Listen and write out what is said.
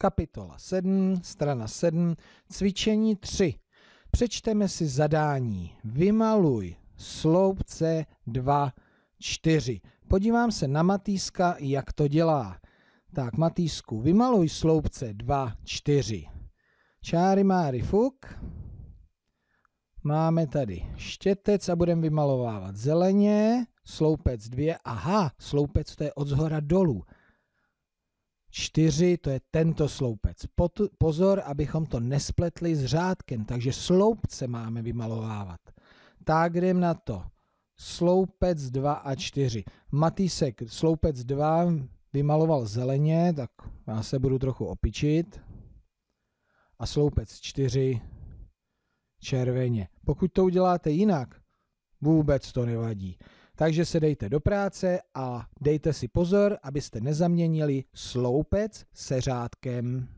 Kapitola 7, strana 7, cvičení 3. Přečteme si zadání. Vymaluj sloupce 2, 4. Podívám se na Matýska, jak to dělá. Tak, Matýsku, vymaluj sloupce 2, 4. Čáry máry fuk. Máme tady štětec a budeme vymalovávat zeleně. Sloupec 2, aha, sloupec to je od zhora dolů. 4, to je tento sloupec. Pozor, abychom to nespletli s řádkem, takže sloupce máme vymalovávat. Tak jdem na to. Sloupec 2 a 4. Matýsek sloupec 2 vymaloval zeleně, tak já se budu trochu opičit. A sloupec 4 červeně. Pokud to uděláte jinak, vůbec to nevadí. Takže se dejte do práce a dejte si pozor, abyste nezaměnili sloupec se řádkem.